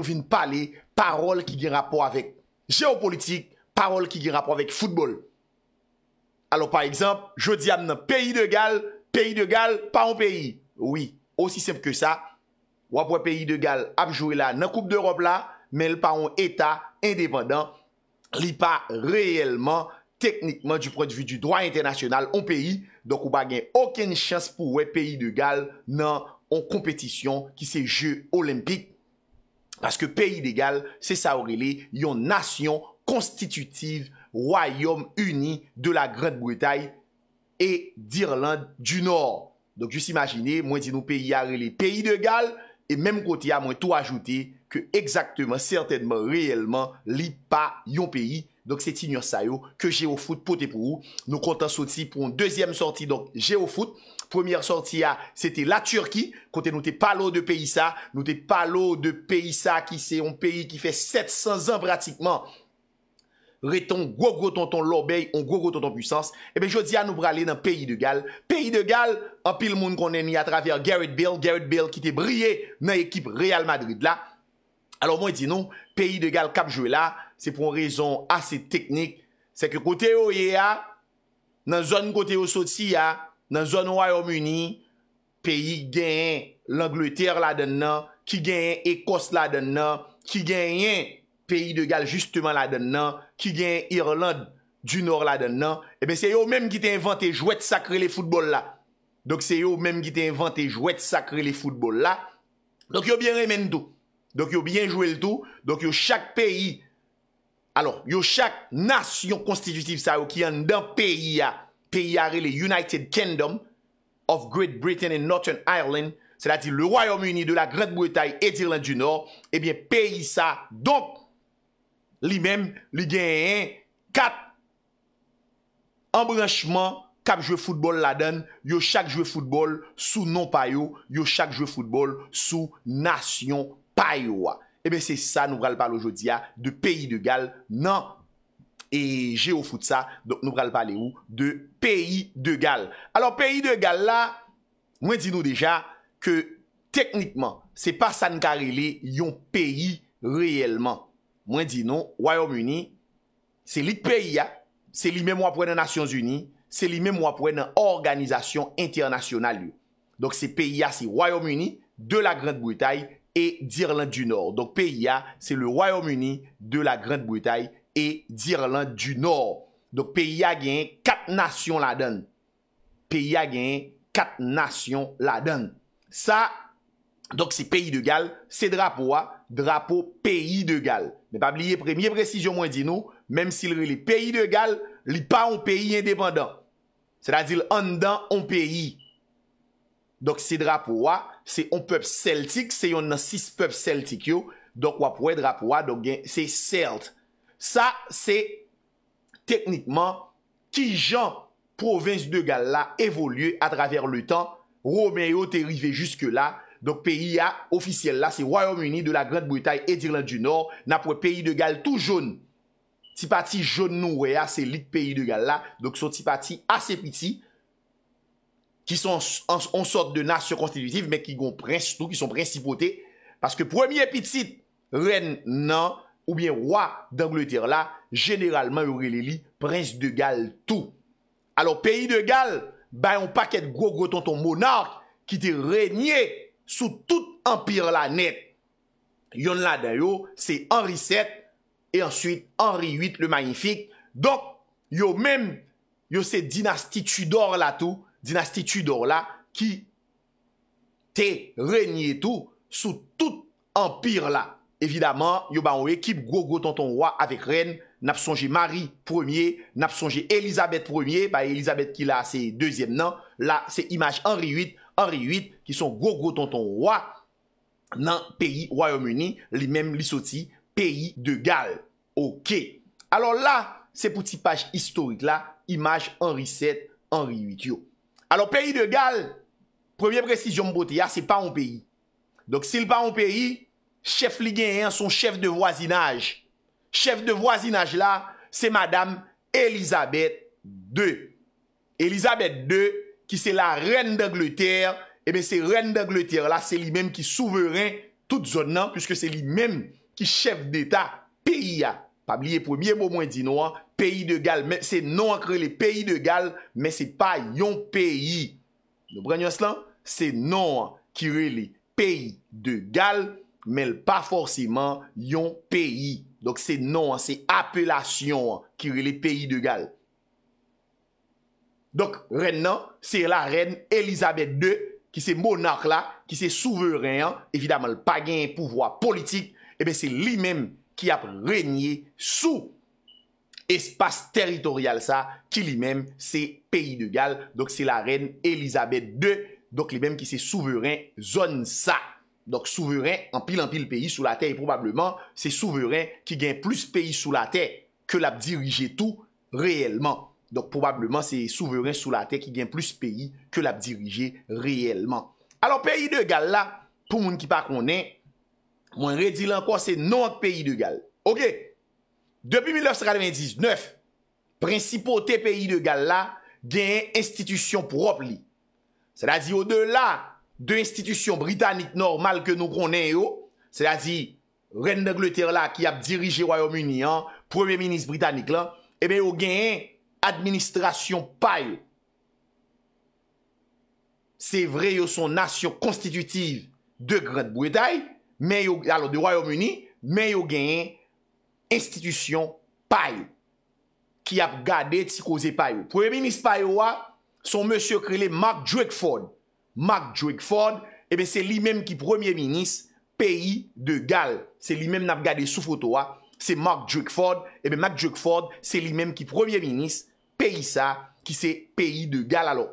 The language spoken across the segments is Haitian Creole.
ou vin pa le parol ki gira po avèk jèo politik, parol ki gira po avèk foutbol. Alo, pa ekzamp, jwè di am nan peyi de gal, peyi de gal, pa an peyi. Oui, osi semp ke sa, wap wè peyi de gal ap jwè la nan koup d'Europe la, men l'pa an eta indépendant, li pa reèlman, teknikman, jwè prejvi du drwa internasyonal an peyi, donk ou pa gen oken chans pou wè peyi de gal nan an kompetisyon ki se jè olympik Paske peyi degal, se sa ou rele yon nasyon konstitutiv, rayom uni de la Grand Bretagne et d'Irlande du Nord. Donk jous imagine, mwen di nou peyi a rele peyi degal, e menm kote ya mwen tou ajoute ke ekzakteman, sertenman, reyelman, li pa yon peyi. Donk se ti nyo sayo ke Jeofoot pote pou ou. Nou kontan sou ti pou yon dezyem sorti donk Jeofoot. Premye sorti a, Sete la Turki, Kote nou te palo de peyisa, Nou te palo de peyisa, Ki se yon peyi ki fe 700 an pratikman, Reton gogo ton ton lorbey, On gogo ton ton pwisans, eh Ebe jodi a nou prale nan peyi de gal, Peyi de gal, An pi l moun konen mi a traver Garrett Bill, Garrett Bill ki te brye nan ekip Real Madrid non, e la, Alor mwen di nou, Peyi de gal kap jwe la, Se pou an rezon ase teknik, Se ke kote yo ye a, Nan zon kote yo soti a, nan zon Royaume-Uni, peyi genyen l'Angleterre la den nan, ki genyen Ekos la den nan, ki genyen peyi de Gal justement la den nan, ki genyen Irlande du Nord la den nan, e ben se yo menm ki te invente jouet sakre le foudbol la. Dok se yo menm ki te invente jouet sakre le foudbol la. Dok yo bien remen tout. Dok yo bien jouel tout. Dok yo chak peyi, alo yo chak nas yon konstitutiv sa yo ki yon den peyi ya. peyi are le United Kingdom of Great Britain and Northern Ireland, sè la di le Royaume-Uni de la Great Bretagne et d'Irlande du Nord, eh e bè peyi sa, donk, li mèm, li genye, kat, embranchman, kap jwe foutebol la den, yo chak jwe foutebol sou non payo, yo chak jwe foutebol sou nasyon payo. E eh bè se sa nou pral parle ojodia de peyi de gal nan payo. E je ou foute sa, nou pral pale ou, de peyi de gal. Alors peyi de gal la, mwen di nou deja, ke teknikman, se pa Sankarile yon peyi reyelman. Mwen di nou, Royaume-Uni, se li peyi ya, se li mem wapwen anasyons uni, se li mem wapwen an organizasyon internasyonal li. Dok se peyi ya, se Royaume-Uni de la Grande-Bretagne e d'Irlande du Nord. Dok peyi ya, se le Royaume-Uni de la Grande-Bretagne E d'Irlande du nord. Dok peyi a gen, kat nasyon la den. Peyi a gen, kat nasyon la den. Sa, dok se peyi de gal, se drapo a, drapo peyi de gal. Ne pa bliye premye presijon mwen di nou, menm si li peyi de gal, li pa ou peyi independant. Se la di l'on dan ou peyi. Dok se drapo a, se on pep Celtic, se yon nan sis pep Celtic yo. Dok wapwe drapo a, dok gen, se Celt. Sa se teknikman ki jan provins de gal la evolye a traver le tan. Romeo te rive juske la. Donk peyi ya ofisyel la. Se Royaume-Uni de la Grande-Bretagne et d'Irlande du Nord. Napo peyi de gal tou joun. Ti pati joun nou weya. Se lit peyi de gal la. Donk son ti pati ase piti. Ki son ansot de nasyon konstitutiv. Men ki gon prens tout. Ki son prens tipote. Paske premier piti ren nan oubyen wak d'Angleterre la, jeneralman yon relili prens de Gall tout. Alon, peyi de Gall, bayon paket gwo gwo tonton monark ki te renyè sou tout empire la net. Yon la dayo, se Henri VII, e ansuit Henri VIII le magnifique. Dok, yon men, yon se dinastitudor la tout, dinastitudor la, ki te renyè tout sou tout empire la. Évidemment, il y une équipe Gogo Tonton Roi avec Reine, n'a songé Marie premier, n'a songé Elisabeth premier, bah Elisabeth qui là c'est deuxième non, là c'est image Henri VIII, Henri VIII qui sont Gogo Tonton Roi dans pays Royaume-Uni, les mêmes li pays de Galles. OK. Alors là, c'est pour petite page historique là, image Henri VII, Henri VIII. Alors pays de Galles, première précision ah, c'est pas un pays. Donc s'il pas un pays, Chef Ligien 1 son chef de voisinage. Chef de voisinage la, se Madame Elisabeth II. Elisabeth II, ki se la reine d'Angleterre, ebe eh se reine d'Angleterre la, se li menm ki souveren tout zon nan, puisque se li menm ki chef d'Etat, P.I.A. Pabliye premier bon mwen di nou an, P.I. de Galles, se non akre le P.I. de Galles, men se pa yon P.I. Le bregne aslan, se non akre le P.I. de Galles, men pa forseman yon peyi. Dok se non, se apelasyon ki li peyi de gal. Dok ren nan, se la ren Elisabeth II, ki se monark la, ki se souveren, evidaman l'pagin pouvoi politik, ebe eh se li men ki ap renyi sou espase teritorial sa, ki li men se peyi de gal. Dok se la ren Elisabeth II, dok li men ki se souveren zon sa. Donk souveren anpil anpil peyi sou la tey. E probableman, se souveren ki gen plus peyi sou la tey ke lap dirije tou reyelman. Donk probableman, se souveren sou la tey ki gen plus peyi ke lap dirije reyelman. Alon, peyi de gal la, pou moun ki pa konen, moun redi lan kwa se non peyi de gal. Ok, depi 1999, principote peyi de gal la gen institisyon prop li. Se la di o de la, De institisyon Britannik normal ke nou konnen yo, sè la zi, Renne de Gleterla ki ap dirije Royaume-Uni, Premier Ministre Britannik lan, eh ebe yo genyen, administrasyon paye. Se vre yo son nasyon konstitutiv de Grenne-Bouétaye, alo de Royaume-Uni, men yo genyen, institisyon paye. Ki ap gade tsi kouze paye. Premier Ministre paye yo a, son M. Krelé Marc Dregford. Mac Dweckford, ebe eh se li menm ki premier minis, peyi de gal. Se li menm nap gade soufoto wa, se Mac Dweckford, ebe eh Mac Dweckford, se li menm ki premier minis, peyi sa, ki se peyi de gal alon.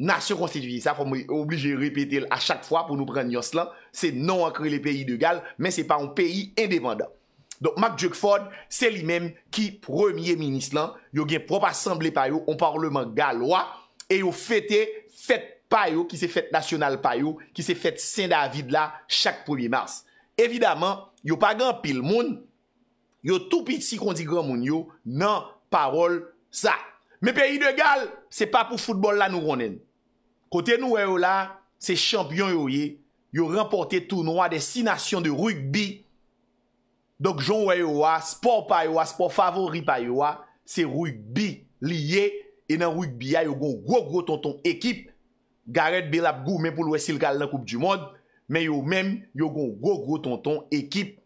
Na se konstituye sa, fwa mwen oblige repete l a chak fwa pou nou pren nyos lan, se non akri le peyi de gal, men se pa an peyi endevanda. Donk Mac Dweckford, se li menm ki premier minis lan, yo gen prop assemble pa yo, an parleman gal wa, e yo fete, fete fete, pa yo, ki se fèt national pa yo, ki se fèt Saint-David la, chak 1è mars. Evidemment, yo pa gran pil moun, yo tou piti si kon di gran moun yo, nan parol sa. Me peyi de gal, se pa pou fútbol la nou ronèn. Kote nou weyo la, se chanpyon yo ye, yo remporté tournoi de 6 nasyon de rugby, dok joun weyo wa, sport pa yo wa, sport favori pa yo wa, se rugby liye, e nan rugby ya, yo go go go ton ton ekip, Garet Belabgou men pou lwesil gal nan koup du mod Men yo men, yo gon go-go tonton ekip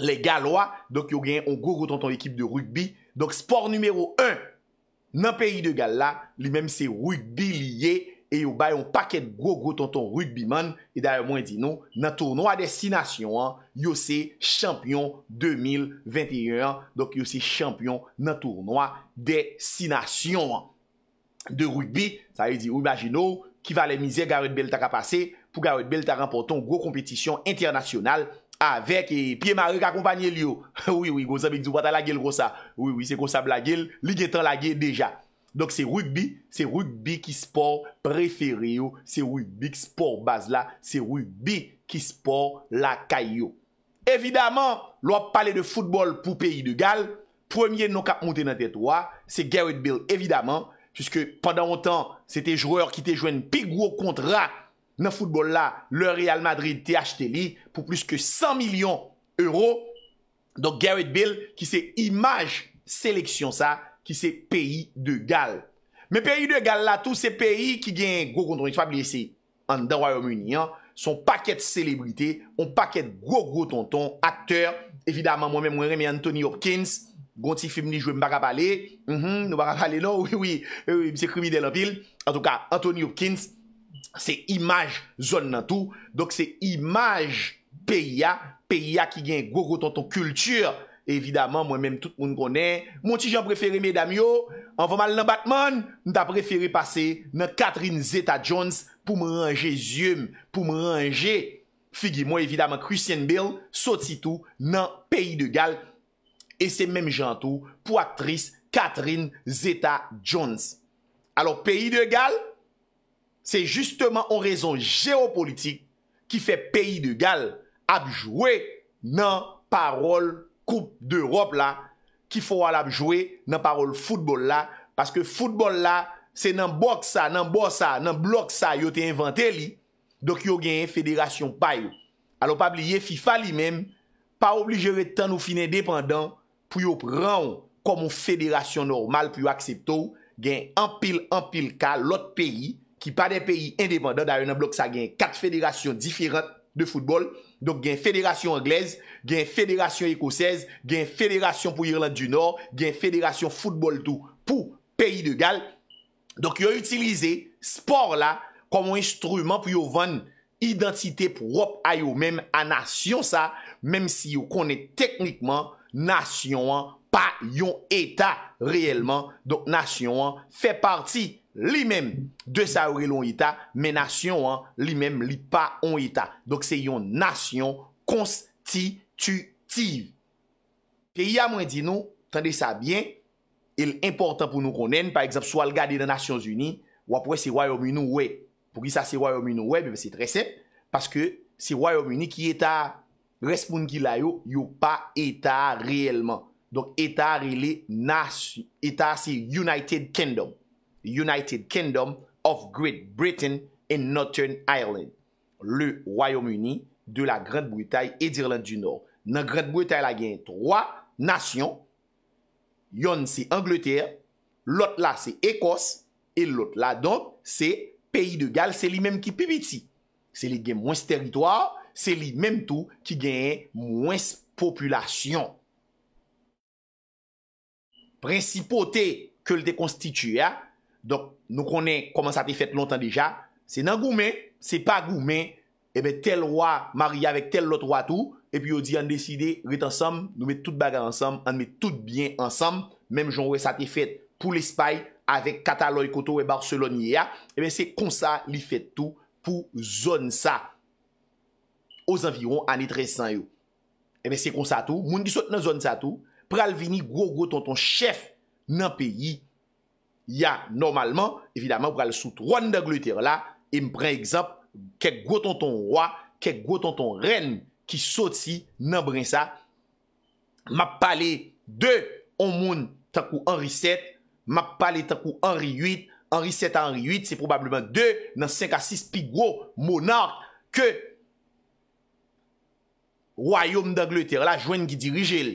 Le galwa, donk yo gen yon go-go tonton ekip de rugby Donk sport numero 1 Nan peyi de galwa, li men se rugby liye E yo bay yon paket go-go tonton rugbyman E daye mwen di nou, nan tournoi de 6 nasyon an Yo se champion 2021 Donk yo se champion nan tournoi de 6 nasyon an De rugby, sa yon di ou imagino ou ki va le mize Gareth Bale ta ka pase pou Gareth Bale ta remporton gwo kompetisyon internasyonal avèk e Piemarek akompanyel yo. Oh. Oui, oui, gwo sa bèk zou pata la gèl, gwo sa. Oui, oui, se gwo sa blagèl, li gètan la gèl deja. Dok se rugby, se rugby ki spor preferiyo, se rugby ki spor bazla, se rugby ki spor lakayyo. Evidamant, lò pale de foutbol pou peyi de gal, premye nou ka monte nan tetwa, se Gareth Bale evidamant, Piske padan an tan, se te jreur ki te jwen pi gwo kontra nan foudbol la, le Real Madrid te achete li pou plis ke 100 milyon euro. Donk Garrett Bill ki se imaj seleksyon sa, ki se peyi de gal. Men peyi de gal la, tou se peyi ki gen gwo kontra, niswa blye se andanwa yo meni an, son paket selebrite, on paket gwo gwo tonton, akter, evidaman mwen mwen reme Anthony Hopkins, Gonti Femini Jwe Mbaga Bale Mbaga mhm, Bale non, oui, oui Mse Krimi Delampil, an tou ka, Anthony Hopkins Se imaj zon nan tou Dok se imaj Peiya, peiya ki gen Goro ton ton kultur, evidaman Mwen menm tout moun konen, mwen ti jan Preferi me dam yo, an voman nan Batman Nta preferi pase Nan Catherine Zeta-Jones, pou mwen Anje Zium, pou mwen anje Figi mwen evidaman, Christian Bale Sotitou nan peyi de gal Pou mwen anje E se mèm jantou pou aktris Catherine Zeta-Jones. Alo peyi de gal, se justman ou rezon jero politik ki fe peyi de gal abjouè nan parol koup d'Europe la ki fwo alabjouè nan parol foutbol la paske foutbol la se nan boksa, nan bosa, nan bloksa yo te inventè li, dok yo genye federation payo. Alo pabliye FIFA li mèm, pa oblijere tan ou finè depandant pou yo pranon komon fèderasyon normal pou yo akseptou, gen anpil anpil ka lot peyi, ki pa den peyi indépendant, da yon an blok sa gen kat fèderasyon diferent de fútbol, donk gen fèderasyon anglèz, gen fèderasyon ekosèz, gen fèderasyon pou Irlande du Nord, gen fèderasyon fútbol tou pou peyi de gal, donk yo utilize sport la, komon instrument pou yo van identité pou rop a yo mèm anasyon sa, mèm si yo konen teknikman, Nasyon an pa yon eta reyelman Donk nasyon an fe parti li menm de sa orilon eta Menasyon an li menm li pa on eta Donk se yon nasyon konstitutiv Pe ya mwen di nou, tande sa bien El important pou nou konen Par exemple, sou al gade de Nasyons Uni Ou apwe se Royaume-Uni oue Pou ki sa se Royaume-Uni oue, bebe se tresep Paske se Royaume-Uni ki eta Responde ki la yo, yo pa etat realman. Donk etat re le etat se United Kingdom. United Kingdom of Great Britain and Northern Ireland. Le Royaume-Uni de la Grande-Bretagne et d'Irlande du Nord. Nan Grande-Bretagne la gen 3 nasyon. Yon se Angleterre, lot la se Ecosse, et lot la donk se Pays de Galles. Se li menm ki Pibiti. Se li gen mwen se teritoir Se li menm tou ki genye mwens populasyon. Prinsipote ke li te konstitu ya. Donk nou konen koman sa te fet lontan deja. Se nan goumen, se pa goumen. Ebe tel wwa mariya vek tel lot wwa tou. E pi yo di an deside wite ansam. Nou met tout bagan ansam. An met tout bien ansam. Mem joun wwe sa te fet pou l'espay. Avek kata loy koto we barcelonye ya. Ebe se konsa li fet tou pou zon sa konsa. os anviron anitresan yo. Eme se kon sa tou, moun di sot nan zon sa tou, pral vini gwo gwo tonton chef nan peyi, ya normalman, evidaman pral sou tron nan glotir la, e mpren ekzamp, kek gwo tonton wwa, kek gwo tonton ren, ki sot si nan bren sa, map pale de, an moun, takou Henri VII, map pale takou Henri VIII, Henri VII a Henri VIII, se probableman de, nan 5 a 6 pi gwo, monark, kek, Royom d'Angleterre la, jwen ki dirije el.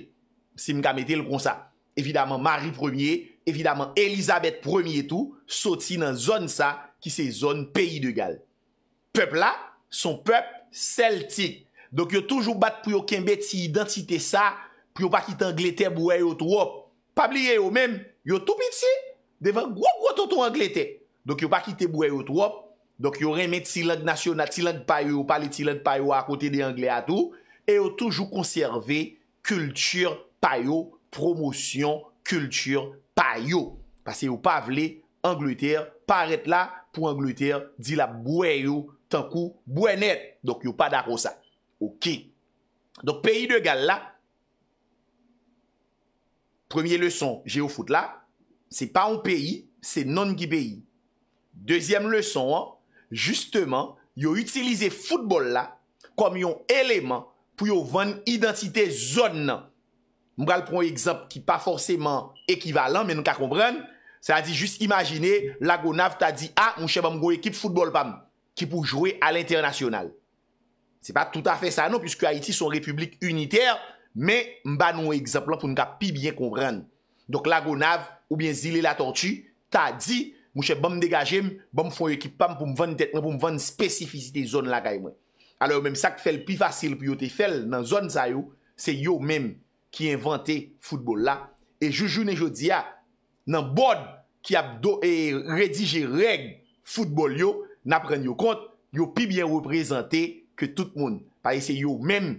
Sim ka mette el kon sa. Evidaman, Marie 1er, evidaman, Elisabeth 1er tou, soti nan zon sa, ki se zon peyi de gal. Pepl la, son pep, Celtic. Dok yo toujou bat pou yo kembet si identite sa, pou yo pa kit Angleterre bouye yo tou wop. Pabliye yo men, yo tou piti, devan gwo gwo tonto Angleterre. Dok yo pa kite bouye yo tou wop. Dok yo reme ti lang nasyonat, ti lang payo, yo pale ti lang payo akote de Angleterre tou, e yo toujou konserve kultur payo, promosyon kultur payo. Pase yo pa vle, Angleterre paret la pou Angleterre, di la bouen yo, tankou bouen et. Dok yo pa darou sa. Ok. Dok peyi de gal la, premye leson, je yo foute la, se pa ou peyi, se non ki peyi. Dezyem leson an, justeman, yo utilize foutebol la, kom yon eleman, pou yo vende identite zon nan. Mbale pou yon ekzamp ki pa forseman ekivalan, men nou ka kompren, sa di jist imagine, la go nav ta di, a, ah, mwen che bom go ekip futbol pam, ki pou jwe al internasyonal. Se pa tout afe sanon, pwis ki Haiti son republik uniter, men mba nou ekzamp lan pou nou ka pi bien kompren. Dok la go nav, oubyen zile la tortu, ta di, mwen che bom degaje, mwen fwen ekip pam pou mwen vende spesifisite zon la gaye mwen. alò mèm sa k fèl pi fasil pou yo te fèl nan zon zayou, se yo mèm ki inventè foutbol la, e jujou ne jodi ya, nan bod ki ap do e redijè reg foutbol yo, na pren yo kont, yo pi bien reprezentè ke tout moun, pa e se yo mèm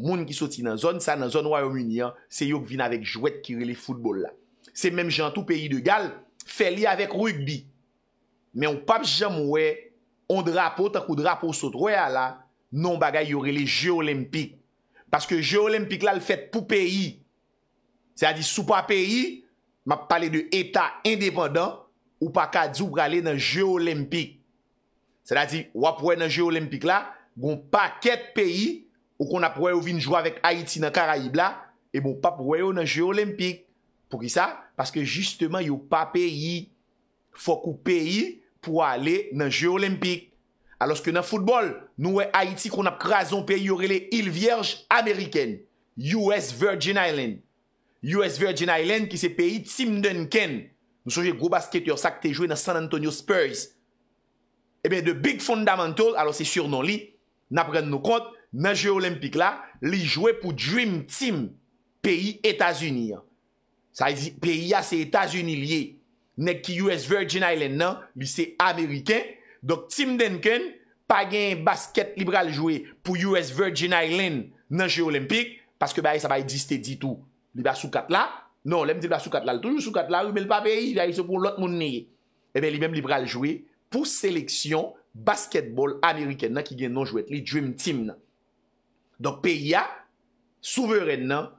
moun ki soti nan zon, sa nan zon Royaum Union, se yo k vin avèk jouèt ki relè foutbol la. Se mèm jantou peyi de gal, fè li avèk rugby, mèm ou pap jaman wè, on drapo tak ou drapo sot wè a la, non bagay yore le Jeu Olympik. Paske Jeu Olympik la l fèt pou peyi. Se a di sou pa peyi, map pale de etat indépendant, ou pa ka djoub gale nan Jeu Olympik. Se a di, wap wè nan Jeu Olympik la, goun pa ket peyi, ou kon ap wè yow vin jwa vek Haiti nan Karayib la, e bon pa wè yow nan Jeu Olympik. Pou ki sa? Paske justeman yow pa peyi, fòk ou peyi pou wale nan Jeu Olympik. Aloske nan futbol, nou e Haiti kon ap krason peyi yorele Il Vierge Ameriken. U.S. Virgin Island. U.S. Virgin Island ki se peyi Tim Duncan. Nou souje gro basket yor sakte jwe nan San Antonio Spurs. Eben eh de Big Fundamental, alos se surnon li, nan pren nou kont, nan jeyo olympik la, li jwe pou Dream Team, peyi Etats-Unis. Sa yi peyi ya se Etats-Unis liye. Nek ki U.S. Virgin Island nan, li se Ameriken. Dok Tim Denken pa gen basket libraj jouye pou US Virgin Island nan Jeolimpik, paske ba e sa baye diste ditou. Li ba soukat la? Non, lem di ba soukat la, l toujou soukat la, ou mel pa pe yi, la yi se pou lot moun neye. E ben li mem libraj jouye pou seleksyon basketbol Ameriken nan ki gen nan jouye, li Dream Team nan. Dok pe ya, souve ren nan,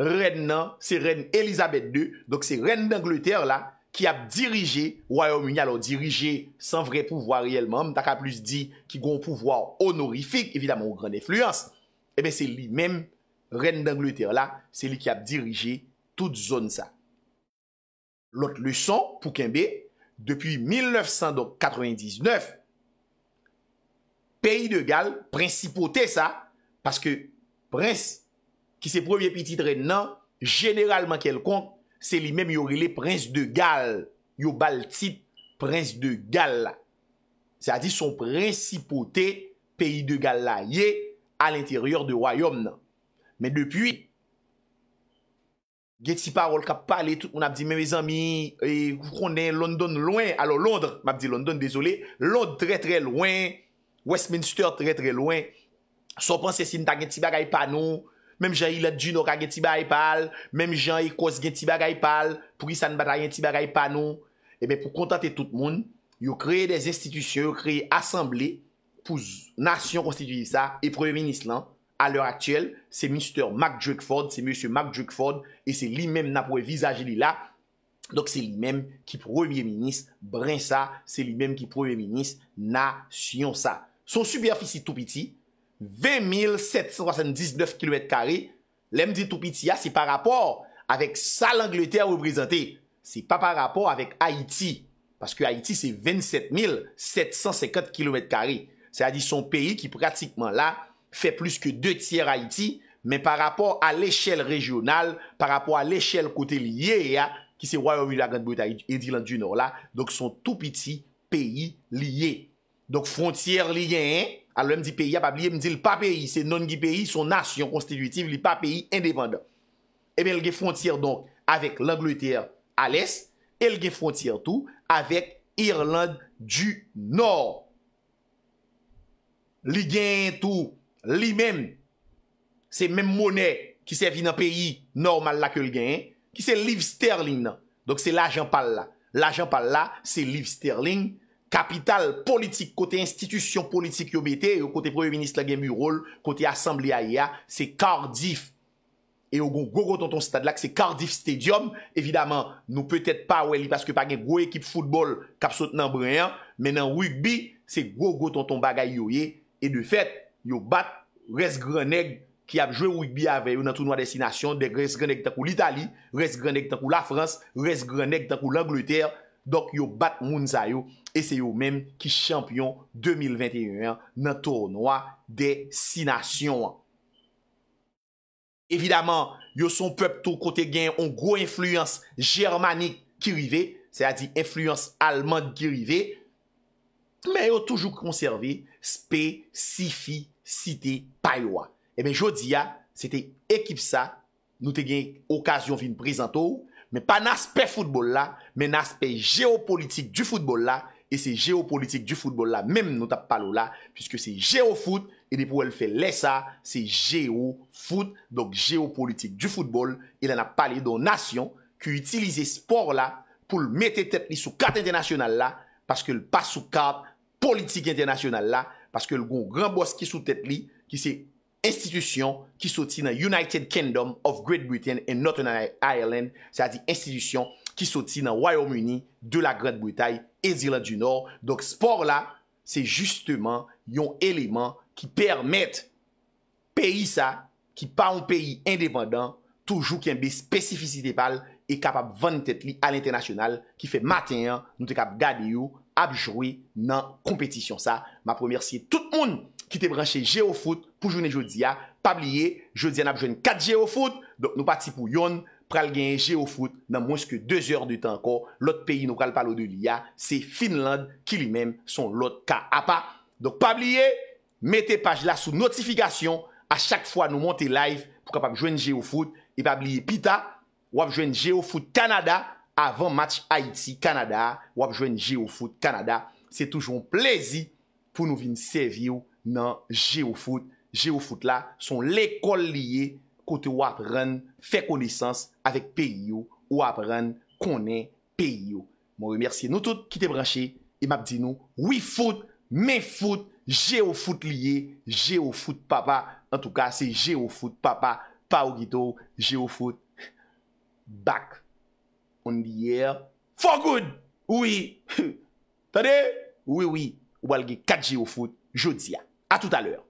ren nan, se ren Elizabeth II, dok se ren d'Angleterre la, ki ap dirije, ou a yo mouni alo dirije, san vre pouvoi reyelman, mta ka plus di, ki goun pouvoi honorifik, evidamon ou gran efluans, ebe eh se li men, renne d'Angleterre la, se li ki ap dirije, tout zon sa. Lot le son, pou kenbe, depi 1999, peyi de gal, principote sa, paske, pres, ki se proye piti drennan, generalman kel konk, Se li mem yorile Prince de Gall, yor Balti Prince de Gall. Se a di son principote, peyi de Gall la ye, al interior de wayom nan. Men depuy, geti parol kap pale, tout ou nan ap di, mè mè zanmi, yon konnen London lwen, alo Londre, m ap di London, desole, Londre tre tre lwen, Westminster tre tre lwen, son panse sin ta geti bagay panou, Mem jan yi la di nou ka gen tibagay pal, mem jan yi kos gen tibagay pal, pou yi san badayen tibagay panou. Emen pou kontante tout moun, yo kreye des institusyon, yo kreye asemble, pou nasyon konstituye sa, e prevenis lan. A lor aktuel, se Mr. MacDrickford, se Mr. MacDrickford, e se li men na pou e vizaje li la. Dok se li men ki prevenis brin sa, se li men ki prevenis nasyon sa. Son subyafisi tou piti, 20,779 km2, lem di toupiti ya, se pa rapor, avek sa l'Angleterre ou Brizanté, se pa pa rapor avek Haiti, paske Haiti se 27,750 km2, se a di son peyi ki pratikman la, fe plus ke 2 tiers Haiti, men pa rapor a l'echel regional, pa rapor a l'echel kote liye ya, ki se woye wila gandbou ta Ediland du Nord la, donk son toupiti peyi liye, donk frontiere liye en, Alwèm di peyi apabli, mdil pa peyi, se non gi peyi, son asyon konstituitiv li pa peyi indépenda. Eben, eh lge fwantir donk avèk l'Angleterre alès, e lge fwantir tou avèk Irlande du Nord. Li gen tou, li men, se men mounè ki se vi nan peyi normal la ke li gen, ki se Liv Sterling nan, donk se l'ajan pal la. L'ajan pal la, se Liv Sterling nan. Kapital politik, kote institisyon politik yo bete, yo kote premier ministre la gen Mirol, kote Assembli Aya, se kardif. E yo go go go ton ton stad la, se kardif stedyom, evidaman nou petet pa wè li, paske pa gen go ekip foutbol, kap sot nan breyan, men nan rugby, se go go ton ton bagay yo ye, e de fet, yo bat res greneg, ki ap jwe rugby ave yo nan tou nou a desinasyon, de res greneg takou l'Italie, res greneg takou la Frans, res greneg takou l'Angleterre, dok yo bat moun sa yo. E se yo menm ki champyon 2021 nan tournoi de 6 nasyon an. Evidaman, yo son pep tou kote gen yon gro influence Germanik ki rive, se a di influence Alman ki rive, men yo toujou konserve spe, sifi, site, paywa. E men jodi ya, se te ekip sa, nou te gen okasyon vin prizantou, men pa naspe foutbol la, men naspe geopolitik du foutbol la, E se geopolitik du foudbol la, mem nou ta palou la, piske se geofout, e depou el fe lesa, se geofout. Dok geopolitik du foudbol, el an ap pale donasyon, ki utilize sport la pou l mette tet li sou kart internasyonal la, paske l pas sou kart politik internasyonal la, paske l go granbos ki sou tet li, ki se institisyon, ki sou ti nan United Kingdom of Great Britain and Northern Ireland, sa di institisyon, ki soti nan Wyomingi, de la Grand Boutaie, Ezylade du Nord. Dok, sport la, se justeman yon eleman ki permette peyi sa, ki pa yon peyi independant, toujou ki yon be spesifisi depal, e kapap vante li al internasyonal, ki fe matenyan, nou te kap gade yon, apjoui nan kompetisyon sa. Ma premersi tout moun, ki te branche Geofoot, pou jounen joudiya, pabliye, joudiya nan apjouen 4 Geofoot, dok nou pati pou yon, jounen, pral gen Geofoot nan mweske 2 or de tanko, lot peyi nou pral palo de liya, se Finland ki li menm son lot ka apa. Dok pabliye, mete paj la sou notifikasyon, a chak fwa nou monte live, pou kapap jwen Geofoot, e pabliye pita, wap jwen Geofoot Kanada, avan match Haiti-Kanada, wap jwen Geofoot Kanada, se toujoun plezi pou nou vin sevi yo nan Geofoot. Geofoot la son lekol liye kote wap ren fè konisans avèk P.I.O. wap ren konè P.I.O. moun remersye nou tout ki te branche imap e di nou, wifout, menfout jeofout liye jeofout papa, en tout ka se jeofout papa, pa ou gido jeofout back on the air for good, oui tade, oui oui walge kat jeofout, jodia a tout alèr